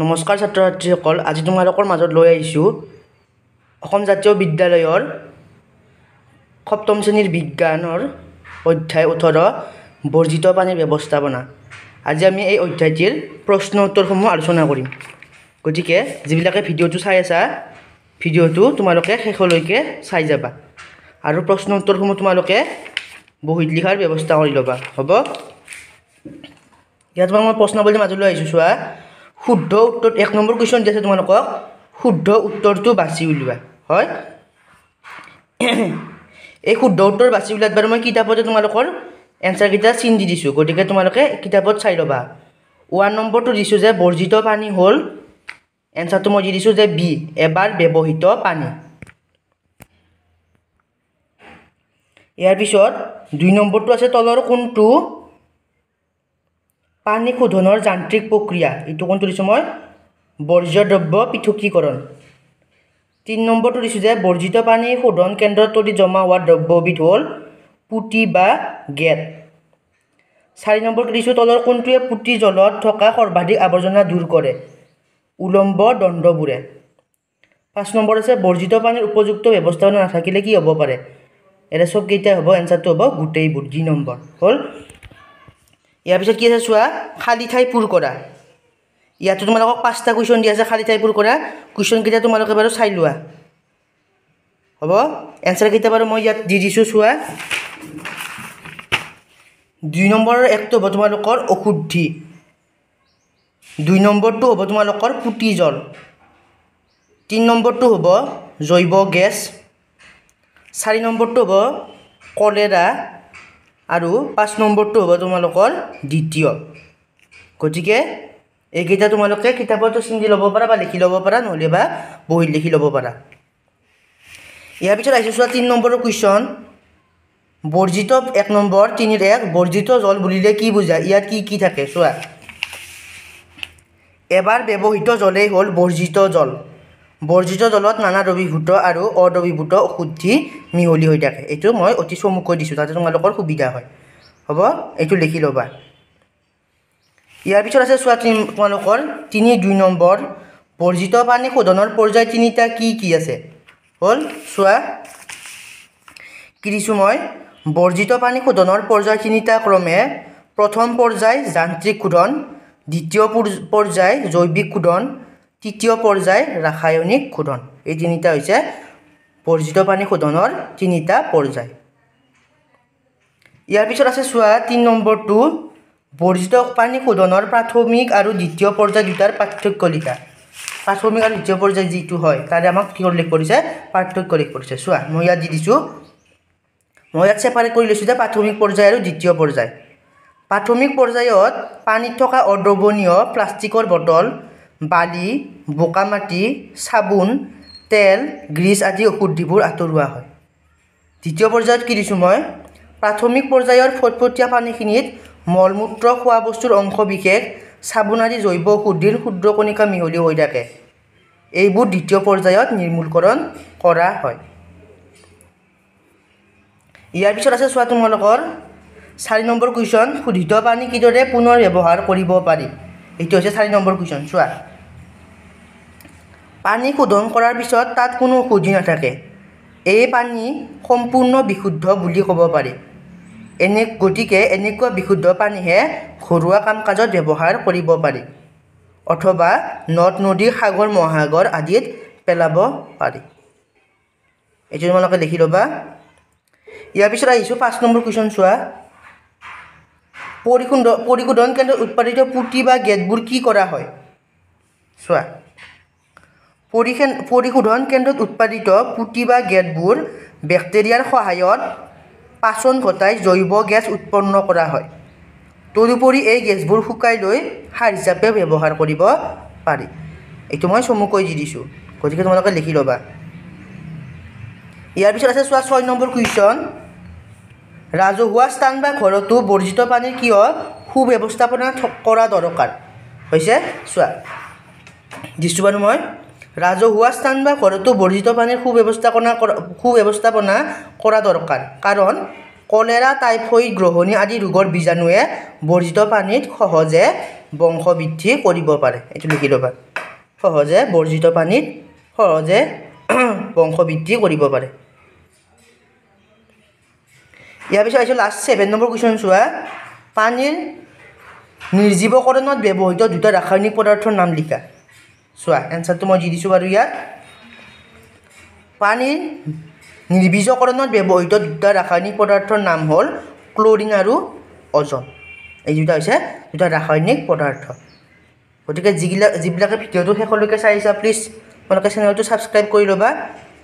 নমস্কাৰ ছাত্ৰ ছাত্ৰীসকল আজি তোমালোকৰ মাজত লৈ আহিছোঁ অসম জাতীয় বিদ্যালয়ৰ সপ্তম শ্ৰেণীৰ বিজ্ঞানৰ অধ্যায় ওঠৰ বৰ্জিত পানীৰ ব্যৱস্থাপনা আজি আমি এই অধ্যায়টিৰ প্ৰশ্ন উত্তৰসমূহ আলোচনা কৰিম গতিকে যিবিলাকে ভিডিঅ'টো চাই আছা ভিডিঅ'টো তোমালোকে শেষলৈকে চাই যাবা আৰু প্ৰশ্ন উত্তৰসমূহ তোমালোকে বহীত লিখাৰ ব্যৱস্থা কৰি ল'বা হ'ব ইয়াত তোমাক মই প্ৰশ্নাৱলী মাজলৈ আহিছোঁ চোৱা শুদ্ধ উত্তৰ এক নম্বৰ কুৱেশ্যন দিছে তোমালোকক শুদ্ধ উত্তৰটো বাছি উলিওৱা হয় এই শুদ্ধ উত্তৰ বাছি উলিওৱাত বাৰু মই কিতাপতে তোমালোকৰ এনচাৰকেইটা চিন দি দিছোঁ গতিকে তোমালোকে কিতাপত চাই ল'বা ওৱান নম্বৰটো দিছোঁ যে বৰ্জিত পানী হ'ল এনচাৰটো মই দি দিছোঁ যে বি এবাৰ ব্যৱহৃত পানী ইয়াৰ পিছত দুই নম্বৰটো আছে তলৰ কোনটো পানী শোধনৰ যান্ত্ৰিক প্ৰক্ৰিয়া এইটো কোনটো দিছোঁ মই বৰ্জ্য দ্ৰব্য পৃথকীকৰণ তিনি নম্বৰটো দিছোঁ যে বৰ্জিত পানী শোধন কেন্দ্ৰত যদি জমা হোৱা দ্ৰব্যবিধ হ'ল পুতি বা গেট চাৰি নম্বৰটো দিছোঁ তলৰ কোনটোৱে পুতি জলত থকা সৰ্বাধিক আৱৰ্জনা দূৰ কৰে উলম্ব দণ্ডবোৰে পাঁচ নম্বৰ আছে বৰ্জিত পানীৰ উপযুক্ত ব্যৱস্থাপনা নাথাকিলে কি হ'ব পাৰে এৰে চবকেইটাই হ'ব এনচাৰটো হ'ব গোটেইবোৰ দুই নম্বৰ হ'ল ইয়াৰ পিছত কি আছে চোৱা খালী ঠাই পূৰ কৰা ইয়াতো তোমালোকক পাঁচটা কুৱেশ্যন দিয়া আছে খালী ঠাই পূৰ কৰা কুৱেশ্যনকেইটা তোমালোকে বাৰু চাই লোৱা হ'ব এনচাৰকেইটা বাৰু মই ইয়াত দি দিছোঁ চোৱা দুই নম্বৰৰ একটো হ'ব তোমালোকৰ অশুদ্ধি দুই নম্বৰটো হ'ব তোমালোকৰ পুতি জ্বৰ তিনি নম্বৰটো হ'ব জৈৱ গেছ চাৰি নম্বৰটো হ'ব কলেৰা আৰু পাঁচ নম্বৰটো হ'ব তোমালোকৰ দ্বিতীয় গতিকে এইকেইটা তোমালোকে কিতাপতো চিন্তি ল'ব পাৰা বা লিখি ল'ব পাৰা নহ'লে বা বহীত লিখি ল'ব পাৰা ইয়াৰ পিছত আহিছোঁ চোৱা তিনি নম্বৰৰ কুৱেশ্যন বৰ্জিত এক নম্বৰ তিনিৰ এক বৰ্জিত জল বুলিলে কি বুজা ইয়াত কি কি থাকে চোৱা এবাৰ ব্যৱহৃত জলেই হ'ল বৰ্জিত জল বৰ্জিত জলত নানা দ্ৰৱীভূত আৰু অদ্ৰৱীভূত অশুদ্ধি মিহলি হৈ থাকে এইটো মই অতি চমুকৈ দিছোঁ তাতে তোমালোকৰ সুবিধা হয় হ'ব এইটো লিখি ল'বা ইয়াৰ পিছত আছে চোৱা তিনি তোমালোকৰ তিনি দুই নম্বৰ বৰ্জিত পানী শোধনৰ পৰ্যায় তিনিটা কি কি আছে হ'ল চোৱা কি দিছোঁ মই বৰ্জিত পানী শোধনৰ পৰ্যায় তিনিটা ক্ৰমে প্ৰথম পৰ্যায় যান্ত্ৰিক শোধন দ্বিতীয় পৰ্যায় জৈৱিক শোধন তৃতীয় পৰ্যায় ৰাসায়নিক শোধন এই তিনিটা হৈছে বৰ্জিত পানী শোধনৰ তিনিটা পৰ্যায় ইয়াৰ পিছত আছে চোৱা তিনি নম্বৰটো বৰ্জিত পানী শোধনৰ প্ৰাথমিক আৰু দ্বিতীয় পৰ্যায় দুটাৰ পাৰ্থক্য লিখা প্ৰাথমিক আৰু দ্বিতীয় পৰ্যায় যিটো হয় তাৰে আমাক কি উল্লেখ কৰিছে পাৰ্থক্য উল্লেখ কৰিছে চোৱা মই ইয়াত দি দিছোঁ মই ইয়াত চেপাৰেট কৰি লৈছোঁ যে প্ৰাথমিক পৰ্যায় আৰু দ্বিতীয় পৰ্যায় প্ৰাথমিক পৰ্যায়ত পানীত থকা অদ্ৰৱণীয় প্লাষ্টিকৰ বটল বালি বোকা মাটি চাবোন তেল গ্ৰীজ আদি ঔষধিবোৰ আঁতৰোৱা হয় দ্বিতীয় পৰ্যায়ত কি দিছোঁ মই প্ৰাথমিক পৰ্যায়ৰ ফটফটীয়া পানীখিনিত মলমূত্ৰ খোৱা বস্তুৰ অংশ বিশেষ চাবোন আদি জৈৱ ঔষধিৰ ক্ষুদ্ৰ কণিকা মিহলি হৈ থাকে এইবোৰ দ্বিতীয় পৰ্যায়ত নিৰ্মূলকৰণ কৰা হয় ইয়াৰ পিছত আছে চোৱা তোমালোকৰ চাৰি নম্বৰ কুৱেশ্যন শোধিত পানী কিদৰে পুনৰ ব্যৱহাৰ কৰিব পাৰি এইটো হৈছে চাৰি নম্বৰ কুৱেশ্যন চোৱা পানী শোধন কৰাৰ পিছত তাত কোনো সুধি নাথাকে এই পানী সম্পূৰ্ণ বিশুদ্ধ বুলি ক'ব পাৰি এনে গতিকে এনেকুৱা বিশুদ্ধ পানীহে ঘৰুৱা কাম কাজত ব্যৱহাৰ কৰিব পাৰি অথবা নদ নদী সাগৰ মহাসাগৰ আদিত পেলাব পাৰি এইটো তোমালোকে লিখি ল'বা ইয়াৰ পিছত আহিছোঁ পাঁচ নম্বৰ কুৱেশ্যন চোৱা পৰিশোধ পৰিশোধন কেন্দ্ৰত উৎপাদিত পুতি বা গেটবোৰ কি কৰা হয় চোৱা পৰিশোধন কেন্দ্ৰত উৎপাদিত পুতি বা গেটবোৰ বেক্টেৰিয়াৰ সহায়ত পাচন ঘটাই জৈৱ গেছ উৎপন্ন কৰা হয় তদুপৰি এই গেছবোৰ শুকাই লৈ সাৰ হিচাপে ব্যৱহাৰ কৰিব পাৰি এইটো মই চমুকৈ দি দিছোঁ গতিকে তোমালোকে লিখি ল'বা ইয়াৰ পিছত আছে চোৱা ছয় নম্বৰ কুৱেশ্যন ৰাজহুৱা স্থান বা ঘৰতো বৰ্জিত পানীৰ কিয় সু ব্যৱস্থাপনা কৰা দৰকাৰ হৈছে চোৱা দিছোঁ বাৰু মই ৰাজহুৱা স্থান বা ঘৰতো বৰ্ধিত পানীৰ সুব্যৱস্থাপনা কৰা সুব্যৱস্থাপনা কৰা দৰকাৰ কাৰণ কলেৰা টাইফইড গ্ৰহণী আদি ৰোগৰ বীজাণুৱে বৰ্জিত পানীত সহজে বংশবৃদ্ধি কৰিব পাৰে এইটো লিখি ল'বা সহজে বৰ্জিত পানীত সহজে বংশবৃদ্ধি কৰিব পাৰে ইয়াৰ পিছত আহিছোঁ লাষ্ট ছেভেন নম্বৰ কুৱেশ্যন চোৱা পানীৰ নিৰ্জীৱকৰণত ব্যৱহৃত দুটা ৰাসায়নিক পদাৰ্থৰ নাম লিখা চোৱা এনচাৰটো মই দি দিছোঁ বাৰু ইয়াত পানীৰ নিৰ্বীজকৰণত ব্যৱহৃত দুটা ৰাসায়নিক পদাৰ্থৰ নাম হ'ল ক্লৰিন আৰু অজন এই দুটা হৈছে দুটা ৰাসায়নিক পদাৰ্থ গতিকে যিবিলাক যিবিলাকে ভিডিঅ'টো শেষলৈকে চাইছা প্লিজ তোমালোকে চেনেলটো ছাবস্ক্ৰাইব কৰি ল'বা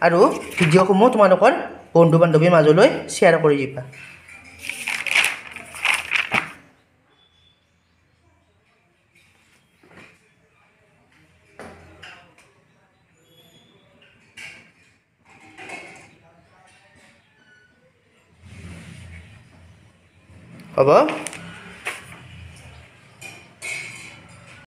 আৰু ভিডিঅ'সমূহ তোমালোকৰ বন্ধু বান্ধৱীৰ মাজলৈ শ্বেয়াৰ কৰি দিবা Aber